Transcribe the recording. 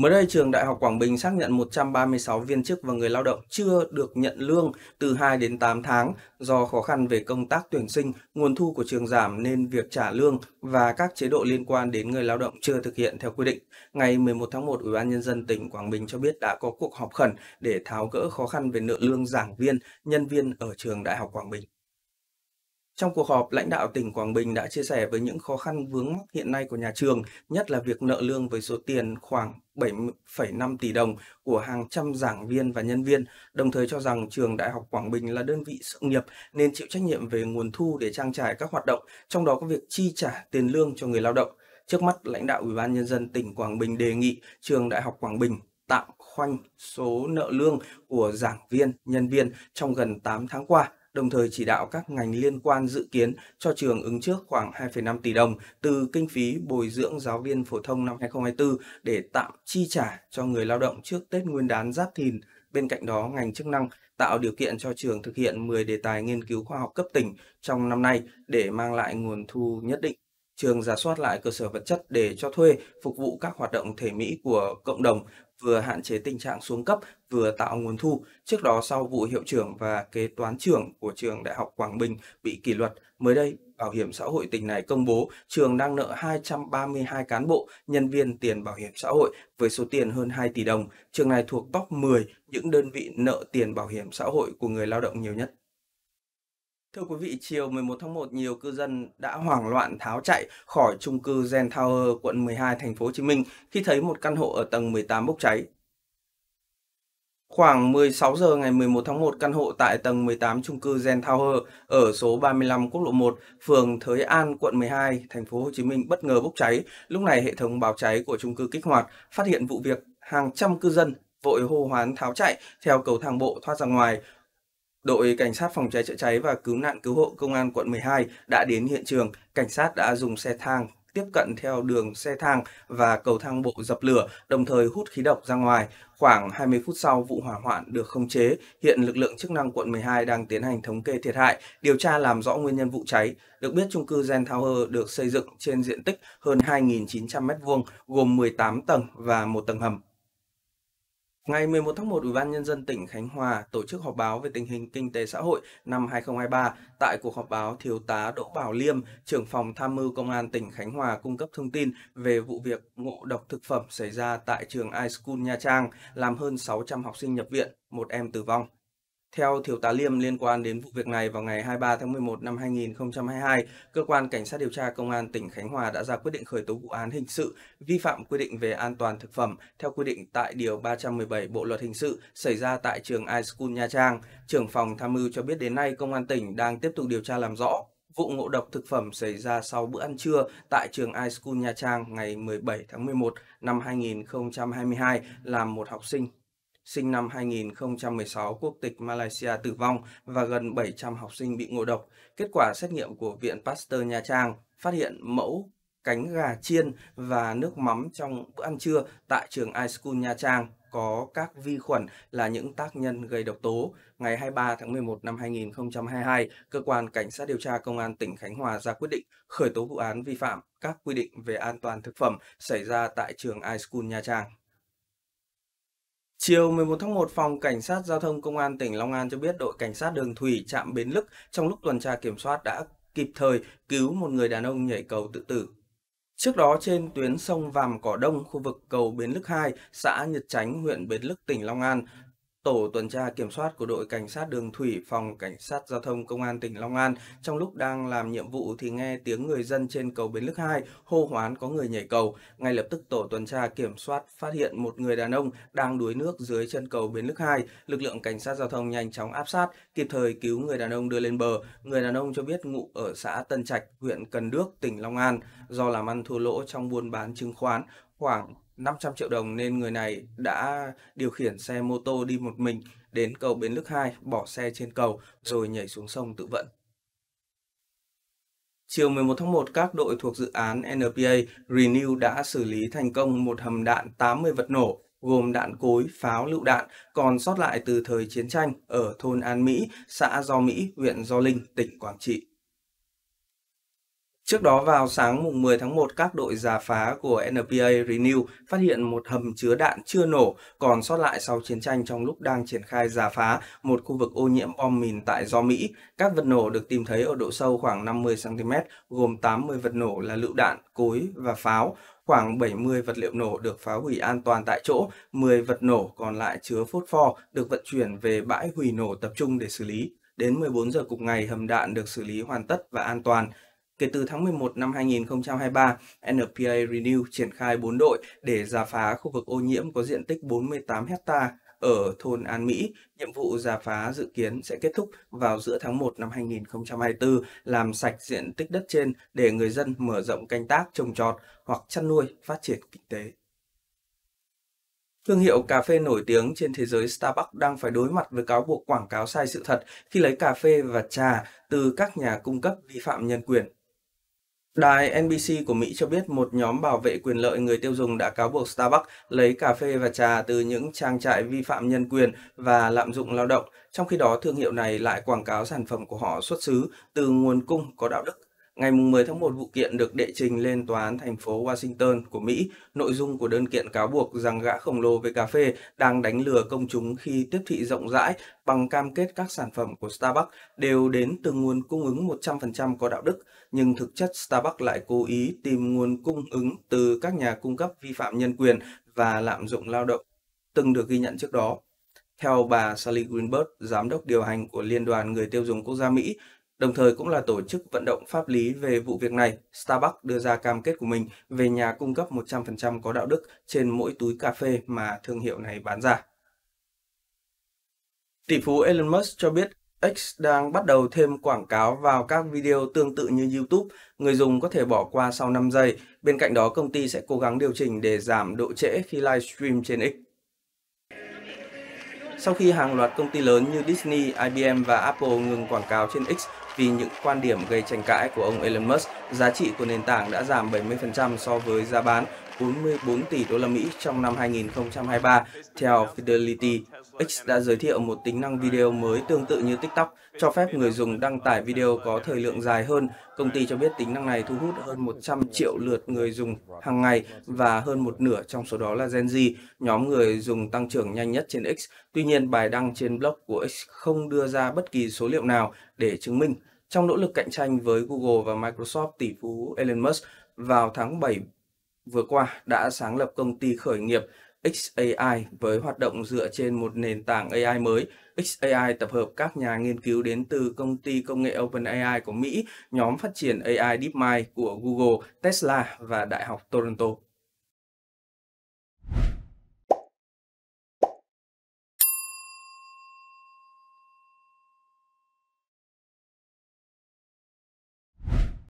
Mới đây, trường Đại học Quảng Bình xác nhận 136 viên chức và người lao động chưa được nhận lương từ 2 đến 8 tháng do khó khăn về công tác tuyển sinh, nguồn thu của trường giảm nên việc trả lương và các chế độ liên quan đến người lao động chưa thực hiện theo quy định. Ngày 11 tháng 1, Ủy ban nhân dân tỉnh Quảng Bình cho biết đã có cuộc họp khẩn để tháo gỡ khó khăn về nợ lương giảng viên, nhân viên ở trường Đại học Quảng Bình. Trong cuộc họp, lãnh đạo tỉnh Quảng Bình đã chia sẻ với những khó khăn vướng mắc hiện nay của nhà trường, nhất là việc nợ lương với số tiền khoảng 7,5 tỷ đồng của hàng trăm giảng viên và nhân viên, đồng thời cho rằng trường Đại học Quảng Bình là đơn vị sự nghiệp nên chịu trách nhiệm về nguồn thu để trang trải các hoạt động, trong đó có việc chi trả tiền lương cho người lao động. Trước mắt, lãnh đạo Ủy ban nhân dân tỉnh Quảng Bình đề nghị trường Đại học Quảng Bình tạm khoanh số nợ lương của giảng viên, nhân viên trong gần 8 tháng qua đồng thời chỉ đạo các ngành liên quan dự kiến cho trường ứng trước khoảng 2,5 tỷ đồng từ kinh phí bồi dưỡng giáo viên phổ thông năm 2024 để tạm chi trả cho người lao động trước Tết Nguyên đán Giáp Thìn. Bên cạnh đó, ngành chức năng tạo điều kiện cho trường thực hiện 10 đề tài nghiên cứu khoa học cấp tỉnh trong năm nay để mang lại nguồn thu nhất định. Trường giả soát lại cơ sở vật chất để cho thuê, phục vụ các hoạt động thể mỹ của cộng đồng, vừa hạn chế tình trạng xuống cấp, vừa tạo nguồn thu. Trước đó sau vụ hiệu trưởng và kế toán trưởng của trường Đại học Quảng Bình bị kỷ luật, mới đây Bảo hiểm xã hội tỉnh này công bố trường đang nợ 232 cán bộ, nhân viên tiền bảo hiểm xã hội với số tiền hơn 2 tỷ đồng. Trường này thuộc top 10 những đơn vị nợ tiền bảo hiểm xã hội của người lao động nhiều nhất. Thưa quý vị, chiều 11 tháng 1, nhiều cư dân đã hoảng loạn tháo chạy khỏi chung cư Gen Tower, quận 12, thành phố Hồ Chí Minh khi thấy một căn hộ ở tầng 18 bốc cháy. Khoảng 16 giờ ngày 11 tháng 1, căn hộ tại tầng 18 chung cư Gen Tower ở số 35 quốc lộ 1, phường Thới An, quận 12, thành phố Hồ Chí Minh bất ngờ bốc cháy. Lúc này hệ thống báo cháy của chung cư kích hoạt, phát hiện vụ việc hàng trăm cư dân vội hô hoán tháo chạy theo cầu thang bộ thoát ra ngoài đội cảnh sát phòng cháy chữa cháy và cứu nạn cứu hộ công an quận 12 đã đến hiện trường. Cảnh sát đã dùng xe thang tiếp cận theo đường xe thang và cầu thang bộ dập lửa, đồng thời hút khí độc ra ngoài. Khoảng 20 phút sau, vụ hỏa hoạn được khống chế. Hiện lực lượng chức năng quận 12 đang tiến hành thống kê thiệt hại, điều tra làm rõ nguyên nhân vụ cháy. Được biết, chung cư Gen Tower được xây dựng trên diện tích hơn 2.900 m2, gồm 18 tầng và một tầng hầm. Ngày 11 tháng 1, Ủy ban Nhân dân tỉnh Khánh Hòa tổ chức họp báo về tình hình kinh tế xã hội năm 2023. Tại cuộc họp báo, Thiếu tá Đỗ Bảo Liêm, trưởng phòng tham mưu Công an tỉnh Khánh Hòa cung cấp thông tin về vụ việc ngộ độc thực phẩm xảy ra tại trường iSchool Nha Trang, làm hơn 600 học sinh nhập viện, một em tử vong. Theo Thiếu tá Liêm liên quan đến vụ việc này vào ngày 23 tháng 11 năm 2022, Cơ quan Cảnh sát điều tra Công an tỉnh Khánh Hòa đã ra quyết định khởi tố vụ án hình sự vi phạm quy định về an toàn thực phẩm theo quy định tại Điều 317 Bộ Luật Hình sự xảy ra tại trường iSchool Nha Trang. Trưởng phòng tham mưu cho biết đến nay Công an tỉnh đang tiếp tục điều tra làm rõ vụ ngộ độc thực phẩm xảy ra sau bữa ăn trưa tại trường iSchool Nha Trang ngày 17 tháng 11 năm 2022 làm một học sinh sinh năm 2016 quốc tịch Malaysia tử vong và gần 700 học sinh bị ngộ độc. Kết quả xét nghiệm của Viện Pasteur Nha Trang phát hiện mẫu cánh gà chiên và nước mắm trong bữa ăn trưa tại trường iSchool Nha Trang có các vi khuẩn là những tác nhân gây độc tố. Ngày 23 tháng 11 năm 2022, cơ quan cảnh sát điều tra công an tỉnh Khánh Hòa ra quyết định khởi tố vụ án vi phạm các quy định về an toàn thực phẩm xảy ra tại trường iSchool Nha Trang. Chiều 11 tháng 1, Phòng Cảnh sát Giao thông Công an tỉnh Long An cho biết đội Cảnh sát Đường Thủy trạm Bến Lức trong lúc tuần tra kiểm soát đã kịp thời cứu một người đàn ông nhảy cầu tự tử. Trước đó trên tuyến sông Vàm Cỏ Đông, khu vực cầu Bến Lức 2, xã Nhật Chánh, huyện Bến Lức, tỉnh Long An, tổ tuần tra kiểm soát của đội cảnh sát đường thủy phòng cảnh sát giao thông công an tỉnh Long An trong lúc đang làm nhiệm vụ thì nghe tiếng người dân trên cầu Bến Lức 2 hô hoán có người nhảy cầu. Ngay lập tức tổ tuần tra kiểm soát phát hiện một người đàn ông đang đuối nước dưới chân cầu Bến Lức 2. Lực lượng cảnh sát giao thông nhanh chóng áp sát, kịp thời cứu người đàn ông đưa lên bờ. Người đàn ông cho biết ngụ ở xã Tân Trạch, huyện Cần Đước, tỉnh Long An do làm ăn thua lỗ trong buôn bán chứng khoán khoảng 500 triệu đồng nên người này đã điều khiển xe mô tô đi một mình đến cầu Bến Lức 2, bỏ xe trên cầu rồi nhảy xuống sông tự vẫn. Chiều 11 tháng 1, các đội thuộc dự án NPA Renew đã xử lý thành công một hầm đạn 80 vật nổ gồm đạn cối, pháo, lựu đạn còn sót lại từ thời chiến tranh ở thôn An Mỹ, xã Do Mỹ, huyện Do Linh, tỉnh Quảng Trị. Trước đó vào sáng mùng 10 tháng 1, các đội giả phá của NPA Renew phát hiện một hầm chứa đạn chưa nổ còn sót lại sau chiến tranh trong lúc đang triển khai giả phá một khu vực ô nhiễm bom mìn tại do Mỹ. Các vật nổ được tìm thấy ở độ sâu khoảng 50cm, gồm 80 vật nổ là lựu đạn, cối và pháo. Khoảng 70 vật liệu nổ được phá hủy an toàn tại chỗ, 10 vật nổ còn lại chứa phốt pho được vận chuyển về bãi hủy nổ tập trung để xử lý. Đến 14 giờ cùng ngày, hầm đạn được xử lý hoàn tất và an toàn. Kể từ tháng 11 năm 2023, NPA Renew triển khai 4 đội để giả phá khu vực ô nhiễm có diện tích 48 hectare ở thôn An Mỹ. Nhiệm vụ giả phá dự kiến sẽ kết thúc vào giữa tháng 1 năm 2024, làm sạch diện tích đất trên để người dân mở rộng canh tác trồng trọt hoặc chăn nuôi phát triển kinh tế. Thương hiệu cà phê nổi tiếng trên thế giới Starbucks đang phải đối mặt với cáo buộc quảng cáo sai sự thật khi lấy cà phê và trà từ các nhà cung cấp vi phạm nhân quyền Đài NBC của Mỹ cho biết một nhóm bảo vệ quyền lợi người tiêu dùng đã cáo buộc Starbucks lấy cà phê và trà từ những trang trại vi phạm nhân quyền và lạm dụng lao động, trong khi đó thương hiệu này lại quảng cáo sản phẩm của họ xuất xứ từ nguồn cung có đạo đức Ngày 10 tháng 1, vụ kiện được đệ trình lên tòa án thành phố Washington của Mỹ. Nội dung của đơn kiện cáo buộc rằng gã khổng lồ về cà phê đang đánh lừa công chúng khi tiếp thị rộng rãi bằng cam kết các sản phẩm của Starbucks đều đến từ nguồn cung ứng 100% có đạo đức, nhưng thực chất Starbucks lại cố ý tìm nguồn cung ứng từ các nhà cung cấp vi phạm nhân quyền và lạm dụng lao động từng được ghi nhận trước đó. Theo bà Sally Greenberg, giám đốc điều hành của Liên đoàn Người tiêu dùng Quốc gia Mỹ, đồng thời cũng là tổ chức vận động pháp lý về vụ việc này. Starbucks đưa ra cam kết của mình về nhà cung cấp 100% có đạo đức trên mỗi túi cà phê mà thương hiệu này bán ra. Tỷ phú Elon Musk cho biết X đang bắt đầu thêm quảng cáo vào các video tương tự như YouTube, người dùng có thể bỏ qua sau 5 giây. Bên cạnh đó, công ty sẽ cố gắng điều chỉnh để giảm độ trễ khi livestream trên X sau khi hàng loạt công ty lớn như Disney, IBM và Apple ngừng quảng cáo trên X vì những quan điểm gây tranh cãi của ông Elon Musk, giá trị của nền tảng đã giảm 70% so với giá bán 44 tỷ đô la Mỹ trong năm 2023 theo Fidelity X đã giới thiệu một tính năng video mới tương tự như TikTok, cho phép người dùng đăng tải video có thời lượng dài hơn. Công ty cho biết tính năng này thu hút hơn 100 triệu lượt người dùng hàng ngày và hơn một nửa trong số đó là Gen Z, nhóm người dùng tăng trưởng nhanh nhất trên X. Tuy nhiên, bài đăng trên blog của X không đưa ra bất kỳ số liệu nào để chứng minh. Trong nỗ lực cạnh tranh với Google và Microsoft, tỷ phú Elon Musk vào tháng 7 vừa qua đã sáng lập công ty khởi nghiệp XAI với hoạt động dựa trên một nền tảng AI mới. XAI tập hợp các nhà nghiên cứu đến từ công ty công nghệ OpenAI của Mỹ, nhóm phát triển AI DeepMind của Google, Tesla và Đại học Toronto.